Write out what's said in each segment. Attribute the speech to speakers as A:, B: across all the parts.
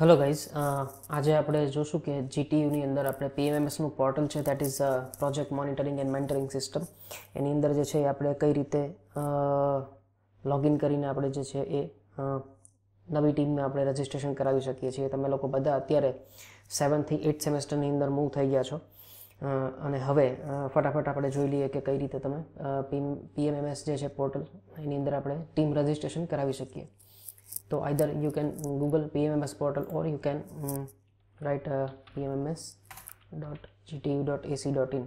A: hello guys uh, આજે આપણે જોશું કે જીટીયુની અંદર આપણે પીએમએમએસનું પોર્ટલ છે that is project monitoring and mentoring system એની અંદર જે છે એ આપણે કઈ રીતે લોગિન કરીને આપણે જે છે એ નવી ટીમને આપણે રજિસ્ટ્રેશન કરાવી શકીએ છીએ તમે લોકો બધા અત્યારે સેવનથી એટ સેમેસ્ટરની અંદર મૂવ થઈ ગયા છો અને હવે ફટાફટ આપણે જોઈ લઈએ કે કઈ રીતે તમે પીએમએમએસ જે છે પોર્ટલ એની અંદર આપણે ટીમ રજિસ્ટ્રેશન કરાવી શકીએ तो either you can Google PMMS portal और यू कैन राइट पीएमएमएस.gtv.ac.in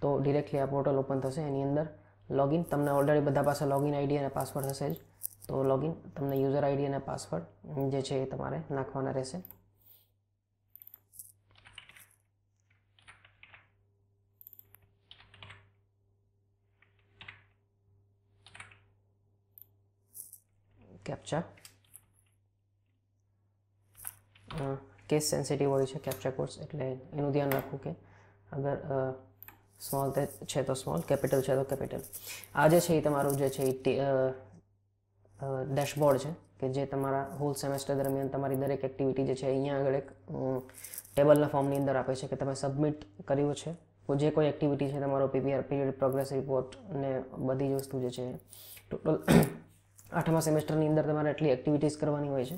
A: तो डायरेक्टली पोर्टल ओपन થશે એની અંદર લોગિન તમને ઓલરેડી બધા પાસે લોગિન આઈડી અને પાસવર્ડ હશે જ તો લોગિન તમને યુઝર આઈડી અને પાસવર્ડ જે છે તમારે નાખવાના રહેશે કેપ્ચા કેસ સેન્સિટિવ હોય છે કેપ્ચા કોર્સ એટલે એનું ધ્યાન રાખવું કે અગર સ્મોલ છે તો સ્મોલ કેપિટલ છે તો કેપિટલ આ જે છે એ તમારું જે છે એ ડેશબોર્ડ છે કે જે તમારા હોલ સેમેસ્ટર દરમિયાન તમારી દરેક એક્ટિવિટી જે છે અહીંયા આગળ એક ટેબલના ફોર્મની અંદર આપે છે કે તમે સબમિટ કર્યું છે જે કોઈ એક્ટિવિટી છે તમારો પીપીઆર પીરિયડ પ્રોગ્રેસ રિપોર્ટ ને બધી જ વસ્તુ જે છે ટોટલ આઠમા સેમેસ્ટરની અંદર તમારે એટલી એક્ટિવિટીઝ કરવાની હોય છે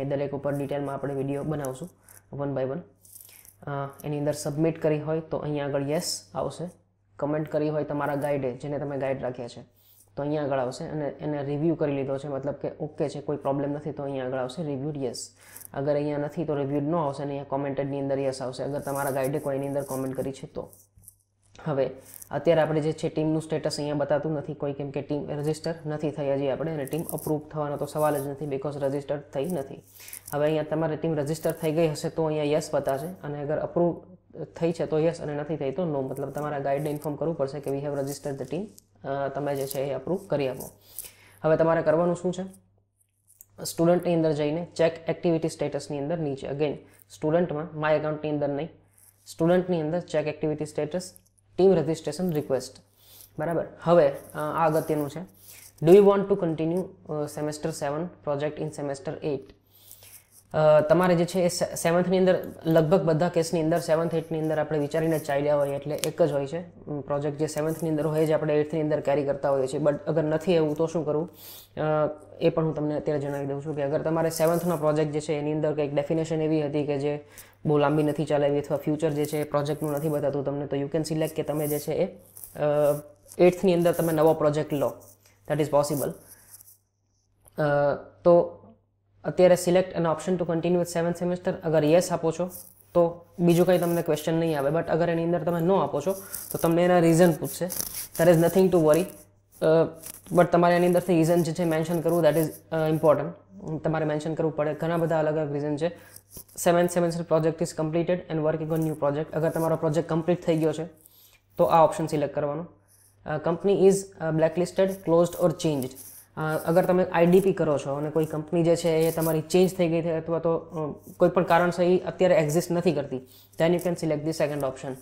A: એ દરેક ઉપર ડિટેલમાં આપણે વિડીયો બનાવશું વન બાય વન એની અંદર સબમિટ કરી હોય તો અહીંયા આગળ યસ આવશે કમેન્ટ કરી હોય તમારા ગાઈડે જેને તમે ગાઈડ રાખ્યા છે તો અહીંયા આગળ આવશે અને એને રિવ્યૂ કરી લીધો છે મતલબ કે ઓકે છે કોઈ પ્રોબ્લેમ નથી તો અહીંયા આગળ આવશે રિવ્યૂ યસ અગર અહીંયા નથી તો રિવ્યૂ ન આવશે અને અહીંયા કોમેન્ટેડની અંદર યસ આવશે અગર તમારા ગાઈડે કોઈની અંદર કોમેન્ટ કરી છે તો હવે અત્યારે આપણે જે છે ટીમનું સ્ટેટસ અહીંયા બતાતું નથી કોઈ કેમ કે ટીમ રજિસ્ટર નથી થઈ હજી આપણે અને ટીમ અપ્રૂવ થવાનો તો સવાલ જ નથી બિકોઝ રજિસ્ટર થઈ નથી હવે અહીંયા તમારી ટીમ રજિસ્ટર થઈ ગઈ હશે તો અહીંયા યસ બતાવશે અને અગર અપ્રૂવ થઈ છે તો યસ અને નથી થઈ તો નો મતલબ તમારા ગાઈડને ઇન્ફોર્મ કરવું પડશે કે we have registered the team તમે જે છે એ અપ્રૂવ કરી આપો હવે તમારે કરવાનું શું છે સ્ટુડન્ટની અંદર જઈને ચેક એક્ટિવિટી સ્ટેટસની અંદર નીચે અગેન સ્ટુડન્ટમાં માય એકાઉન્ટની અંદર નહીં સ્ટુડન્ટની અંદર check activity status team registration request બરાબર હવે આ અગત્યનું છે do you want to continue semester seven project in semester eight તમારે જે છે એ સેવન્થની અંદર લગભગ બધા કેસની અંદર સેવન્થ એટની અંદર આપણે વિચારીને ચાલ્યા હોય એટલે એક જ હોય છે પ્રોજેક્ટ જે સેવન્થની અંદર હોય જે આપણે એઇટની અંદર કેરી કરતા હોઈએ છીએ બટ અગર નથી એવું તો શું કરવું એ પણ હું તમને અત્યારે જણાવી દઉં છું કે અગર તમારે સેવન્થનો પ્રોજેક્ટ જે છે એની અંદર કંઈક ડેફિનેશન એવી હતી કે જે બહુ લાંબી નથી ચલાવી અથવા ફ્યુચર જે છે એ પ્રોજેક્ટનું નથી બતાવતું તમને તો યુ કેન સિલેક્ટ કે તમે જે છે એ એટ્થની અંદર તમે નવો પ્રોજેક્ટ લો દેટ ઇઝ પોસિબલ તો અત્યારે select an option to continue with seventh semester અગર યસ આપો છો તો બીજું કંઈ તમને ક્વેશ્ચન નહીં આવે બટ અગર એની અંદર તમે ન આપો છો તો તમને એના રીઝન પૂછશે there is nothing to worry but તમારે એની અંદરથી રીઝન જે છે મેન્શન કરવું દેટ ઇઝ ઇમ્પોર્ટન્ટ તમારે મેન્શન કરવું પડે ઘણા બધા અલગ અલગ રીઝન છે seventh semester project is completed and working on new project અગર તમારો પ્રોજેક્ટ કમ્પ્લીટ થઈ ગયો છે તો આ ઓપ્શન સિલેક્ટ કરવાનો company is blacklisted closed or changed અગર તમે આઈડીપી કરો છો અને કોઈ કંપની જે છે એ તમારી ચેન્જ થઈ ગઈ છે અથવા તો કોઈ પણ કારણસર એ અત્યારે એક્ઝિસ્ટ નથી કરતી then you can select the second option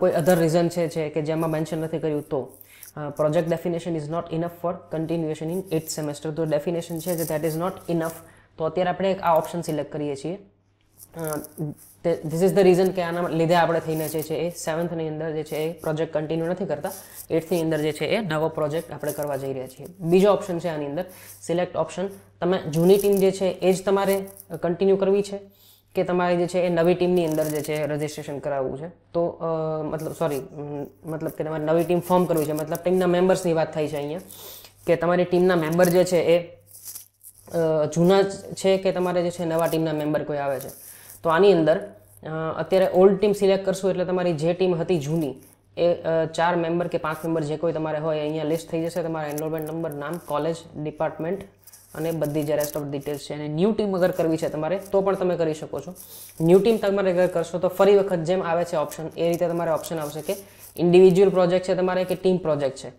A: કોઈ અધર રીઝન છે કે જેમાં મેન્શન નથી કર્યું તો project uh, definition is not enough for continuation in 8th semester તો ડેફિનેશન છે જે દેટ ઇઝ નોટ ઇનફ તો અત્યારે આપણે આ ઓપ્શન સિલેક્ટ કરીએ છીએ ધીસ ઇઝ ધ રીઝન કે આના લીધે આપણે થઈને જે છે એ સેવન્થની અંદર જે છે એ પ્રોજેક્ટ કન્ટિન્યુ નથી કરતા એટ્થની અંદર જે છે એ નવો પ્રોજેક્ટ આપણે કરવા જઈ રહ્યા છીએ બીજો ઓપ્શન છે આની અંદર સિલેક્ટ ઓપ્શન તમે જૂની ટીમ જે છે એ જ તમારે કન્ટિન્યુ કરવી છે કે તમારે જે છે એ નવી ટીમની અંદર જે છે રજિસ્ટ્રેશન કરાવવું છે તો મતલબ સોરી મતલબ કે તમારે નવી ટીમ ફોર્મ કરવી છે મતલબ ટીમના મેમ્બર્સની વાત થઈ છે અહીંયા કે તમારી ટીમના મેમ્બર જે છે એ જૂના છે કે તમારે જે છે નવા ટીમના મેમ્બર કોઈ આવે છે તો આની અંદર અત્યારે ઓલ્ડ ટીમ સિલેક્ટ કરશું એટલે તમારી જે ટીમ હતી જૂની એ ચાર મેમ્બર કે પાંચ મેમ્બર જે કોઈ તમારે હોય અહીંયા લિસ્ટ થઈ જશે તમારા એનરોલમેન્ટ નંબર નામ કોલેજ ડિપાર્ટમેન્ટ અને બધી જે રેસ્ટ ઓફ ડિટેલ્સ છે અને ન્યૂ ટીમ અગર કરવી છે તમારે તો પણ તમે કરી શકો છો ન્યૂ ટીમ તમારે અગર કરશો તો ફરી વખત જેમ આવે છે ઓપ્શન એ રીતે તમારે ઓપ્શન આવશે કે ઇન્ડિવિજ્યુઅલ પ્રોજેક્ટ છે તમારે કે ટીમ પ્રોજેક્ટ છે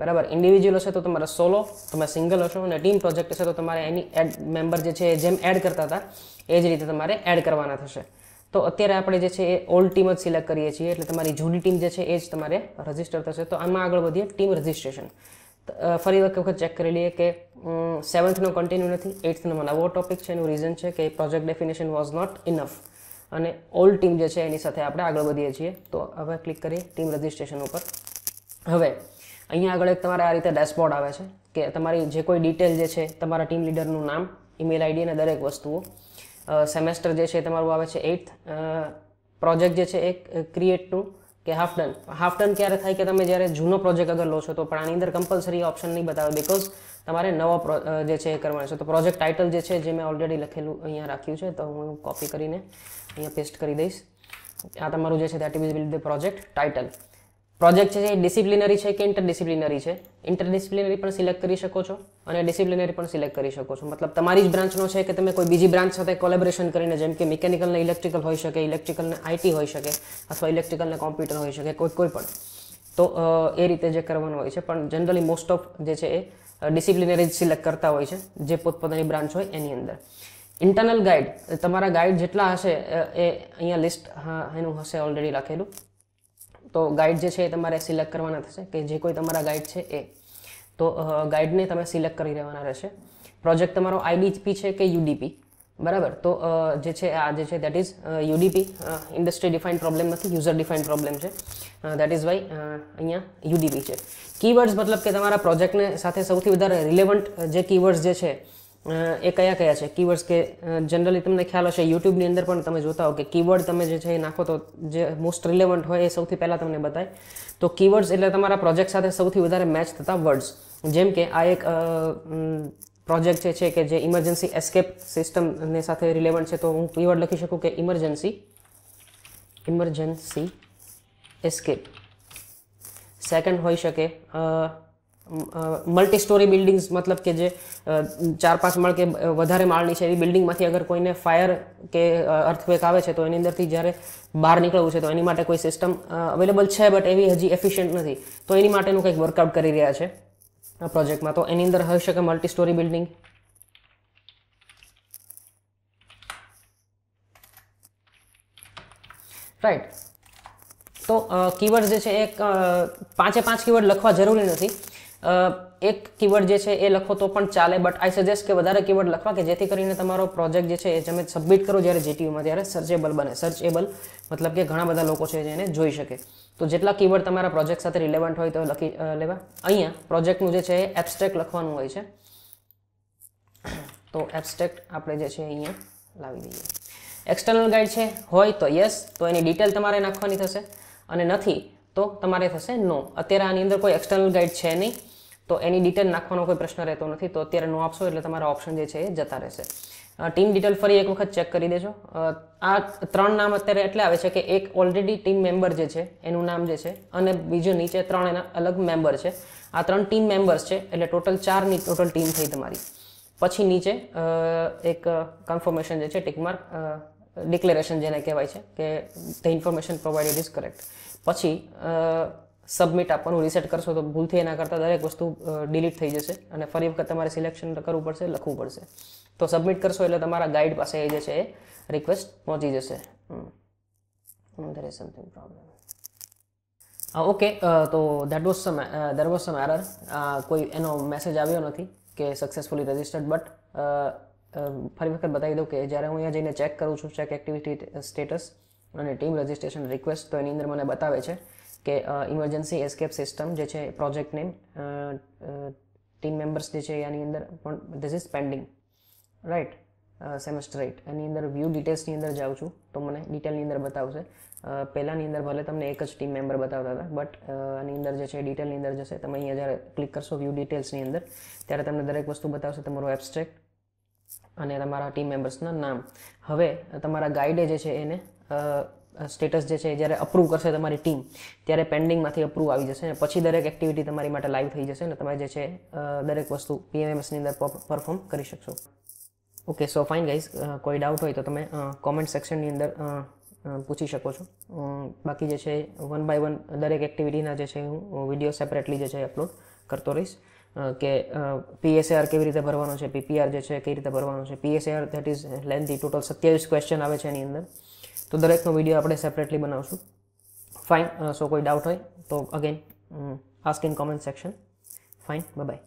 A: બરાબર ઇન્ડિવિજ્યુઅલ હશે તો તમારે સોલો તમે સિંગલ હશો અને ટીમ પ્રોજેક્ટ હશે તો તમારે એની એડ મેમ્બર જે છે એ જેમ એડ કરતા હતા એ જ રીતે તમારે એડ કરવાના થશે તો અત્યારે આપણે જે છે એ ઓલ્ડ ટીમ જ સિલેક્ટ કરીએ છીએ એટલે તમારી જૂની ટીમ જે છે એ જ તમારે રજિસ્ટર થશે તો આમાં આગળ વધીએ ટીમ રજિસ્ટ્રેશન ફરી વખત ચેક કરી લઈએ કે સેવન્થનો કન્ટિન્યુ નથી એઇથનો મને આવો ટોપિક છે એનું રીઝન છે કે project definition was not enough અને ઓલ ટીમ જે છે એની સાથે આપણે આગળ વધીએ છીએ તો હવે ક્લિક કરીએ ટીમ રજિસ્ટ્રેશન ઉપર હવે અહીંયા આગળ એક તમારે આ રીતે ડેશબોર્ડ આવે છે કે તમારી જે કોઈ ડિટેલ જે છે તમારા ટીમ લીડરનું નામ ઈમેલ આઈડી અને દરેક વસ્તુઓ સેમેસ્ટર જે છે તમારું આવે છે એઇથ પ્રોજેક્ટ જે છે એક ક્રિએટનું કે હાફ ડન હાફ ડન ક્યારે થાય કે તમે જ્યારે જૂનો પ્રોજેક્ટ અગર લો છો તો પણ આની અંદર કમ્પલસરી ઓપ્શન નહીં બતાવે બિકોઝ તમારે નવો જે છે એ કરવાનો છે તો પ્રોજેક્ટ ટાઇટલ જે છે જે મેં ઓલરેડી લખેલું અહીંયા રાખ્યું છે તો હું કોપી કરીને અહીંયા પેસ્ટ કરી દઈશ આ તમારું જે છે that is will the project title project છે એ ડિસિપ્લિનરી છે કે ઇન્ટરડિસિપ્લિનરી છે ઇન્ટરડિસિપ્લિનરી પણ સિલેક્ટ કરી શકો છો અને ડિસિપ્લિનરી પણ સિલેક્ટ કરી શકો છો મતલબ તમારી જ બ્રાન્ચનો છે કે તમે કોઈ બીજી બ્રાન્ચ સાથે કોલેબરેશન કરીને જેમ કે મિકેનિકલને ઇલેક્ટ્રિકલ હોઈ શકે ઇલેક્ટ્રિકલને આઈટી હોઈ શકે અથવા ઇલેક્ટ્રિકલને કોમ્પ્યુટર હોઈ શકે કોઈ કોઈ પણ તો એ રીતે જે કરવાનું હોય છે પણ જનરલી મોસ્ટ ઓફ જે છે એ ડિસિપ્લિનરી સિલેક્ટ કરતા હોય છે જે પોતપોતાની બ્રાન્ચ હોય એની અંદર ઇન્ટરનલ ગાઈડ તમારા ગાઈડ જેટલા હશે એ અહીંયા લિસ્ટ એનું હશે ઓલરેડી લખેલું તો ગાઈડ જે છે એ તમારે સિલેક્ટ કરવાના થશે કે જે કોઈ તમારા ગાઈડ છે એ તો ગાઈડને તમે સિલેક્ટ કરી રહેવાના રહેશે પ્રોજેક્ટ તમારો આઈડીપી છે કે યુડીપી બરાબર તો જે છે આ જે છે that is UDP industry defined problem નથી યુઝર ડિફાઇન્ડ પ્રોબ્લેમ છે દેટ ઇઝ વાય અહીંયા યુડીપી છે કીવર્ડ્સ મતલબ કે તમારા પ્રોજેક્ટને સાથે સૌથી વધારે રિલેવન્ટ જે કીવર્ડ્સ જે છે એ કયા કયા છે કીવર્ડ્સ કે જનરલી તમને ખ્યાલ હશે યુટ્યુબની અંદર પણ તમે જોતા હો કે કીવર્ડ તમે જે છે એ નાખો તો જે મોસ્ટ રિલેવન્ટ હોય એ સૌથી પહેલાં તમને બતાય તો કીવર્ડ્સ એટલે તમારા પ્રોજેક્ટ સાથે સૌથી વધારે મેચ થતા વર્ડ્સ જેમ કે આ એક પ્રોજેક્ટ જે છે કે જે ઇમરજન્સી એસ્કેપ સિસ્ટમને સાથે રિલેવન્ટ છે તો હું કીવર્ડ લખી શકું કે ઇમરજન્સી ઇમરજન્સી એસ્કેપ સેકન્ડ હોઈ શકે મલ્ટી સ્ટોરી બિલ્ડિંગ્સ મતલબ કે જે ચાર પાંચ માળ કે વધારે માળની છે એવી બિલ્ડિંગમાંથી અગર કોઈને ફાયર કે અર્થવેક આવે છે તો એની અંદરથી જ્યારે બહાર નીકળવું છે તો એની માટે કોઈ સિસ્ટમ અવેલેબલ છે બટ એવી હજી એફિશિયન્ટ નથી તો એની માટેનું કંઈક વર્કઆઉટ કરી રહ્યા છે આ પ્રોજેક્ટમાં તો એની અંદર હોઈ શકે મલ્ટી સ્ટોરી બિલ્ડિંગ રાઈટ તો કીવર્ડ જે છે એક પાંચે પાંચ કીવર્ડ લખવા જરૂરી નથી એક કીવર્ડ જે છે એ લખો તો પણ ચાલે બટ આઈ સજેસ્ટ કે વધારે કીવર્ડ લખવા કે જેથી કરીને તમારો પ્રોજેક્ટ જે છે એ તમે સબમિટ કરો જ્યારે જીટીયુમાં ત્યારે સર્ચેબલ બને સર્ચેબલ મતલબ કે ઘણા બધા લોકો છે જેને જોઈ શકે તો જેટલા કીવર્ડ તમારા પ્રોજેક્ટ સાથે રિલેવન્ટ હોય તો લખી લેવા અહીંયા પ્રોજેક્ટનું જે છે એ એબસ્ટ્રેક્ટ લખવાનું હોય છે તો એબસ્ટ્રેક્ટ આપણે જે છે અહીંયા લાવી દઈએ એક્સટર્નલ ગાઈડ છે હોય તો યસ તો એની ડિટેલ તમારે નાખવાની થશે અને નથી તો તમારે થશે નો અત્યારે આની અંદર કોઈ એક્સટર્નલ ગાઈડ છે નહીં તો એની ડિટેલ નાખવાનો કોઈ પ્રશ્ન રહેતો નથી તો અત્યારે નો આપશો એટલે તમારા ઓપ્શન જે છે એ જતા રહેશે ટીમ ડિટેલ ફરી એક વખત ચેક કરી દેજો આ ત્રણ નામ અત્યારે એટલે આવે છે કે એક ઓલરેડી ટીમ મેમ્બર જે છે એનું નામ જે છે અને બીજું નીચે ત્રણ એના અલગ મેમ્બર છે આ ત્રણ ટીમ મેમ્બર્સ છે એટલે ટોટલ ચારની ટોટલ ટીમ થઈ તમારી પછી નીચે એક કન્ફર્મેશન જે છે ટિકમાર્ક ડિક્લેરેશન જેને કહેવાય છે કે the information provided is correct પછી સબમિટ આપવાનું રિસેટ કરશો તો ભૂલથી એના કરતાં દરેક વસ્તુ ડિલીટ થઈ જશે અને ફરી વખત તમારે સિલેક્શન કરવું પડશે લખવું પડશે તો સબમિટ કરશો એટલે તમારા ગાઈડ પાસે એ જે છે એ રિક્વેસ્ટ પહોંચી જશે there is something problem okay તો that was some there was some error કોઈ એનો મેસેજ આવ્યો નથી કે સક્સેસફુલી રજિસ્ટર્ડ બટ ફરી વખત બતાવી દઉં કે જ્યારે હું અહીંયા જઈને ચેક કરું છું ચેક એક્ટિવિટી સ્ટેટસ અને ટીમ રજિસ્ટ્રેશન રિક્વેસ્ટ તો એની અંદર મને બતાવે છે કે ઇમરજન્સી એસ્કેપ સિસ્ટમ જે છે પ્રોજેક્ટ નેમ ટીમ મેમ્બર્સ જે છે એની અંદર પણ this is pending right semester eight એની અંદર વ્યૂ ડિટેલ્સની અંદર જાઉં છું તો મને ડિટેલની અંદર બતાવશે uh, પહેલાંની અંદર ભલે તમને એક જ ટીમ મેમ્બર બતાવતા હતા બટ uh, આની અંદર જે છે ડિટેલની અંદર જશે તમે અહીંયા જ્યારે ક્લિક કરશો વ્યૂ ડિટેલ્સની અંદર ત્યારે તમને દરેક વસ્તુ બતાવશે તમારું એબ્સ્ટ્રેક્ટ અને તમારા ટીમ મેમ્બર્સના નામ હવે તમારા ગાઈડે જે છે એને uh, સ્ટેટસ જે છે જ્યારે અપ્રૂવ કરશે તમારી ટીમ ત્યારે પેન્ડિંગમાંથી અપ્રૂવ આવી જશે અને પછી દરેક એક્ટિવિટી તમારી માટે લાઈવ થઈ જશે અને તમે જે છે દરેક વસ્તુ પીએમએમએસની અંદર પરફોર્મ કરી શકશો ઓકે સો ફાઇન ગાઈઝ કોઈ ડાઉટ હોય તો તમે કોમેન્ટ સેક્શનની અંદર પૂછી શકો છો બાકી જે છે વન બાય વન દરેક એક્ટિવિટીના જે છે હું વિડીયો સેપરેટલી જે છે અપલોડ કરતો રહીશ કે પીએસએઆર કેવી રીતે ભરવાનો છે પીપીઆર જે છે કેવી રીતે ભરવાનો છે PSAR that is lengthy total સત્યાવીસ ક્વેશ્ચન આવે છે એની અંદર તો દરેકનો વિડીયો આપણે સેપરેટલી બનાવશું ફાઇન સો કોઈ ડાઉટ હોય તો again ask in comment section fine by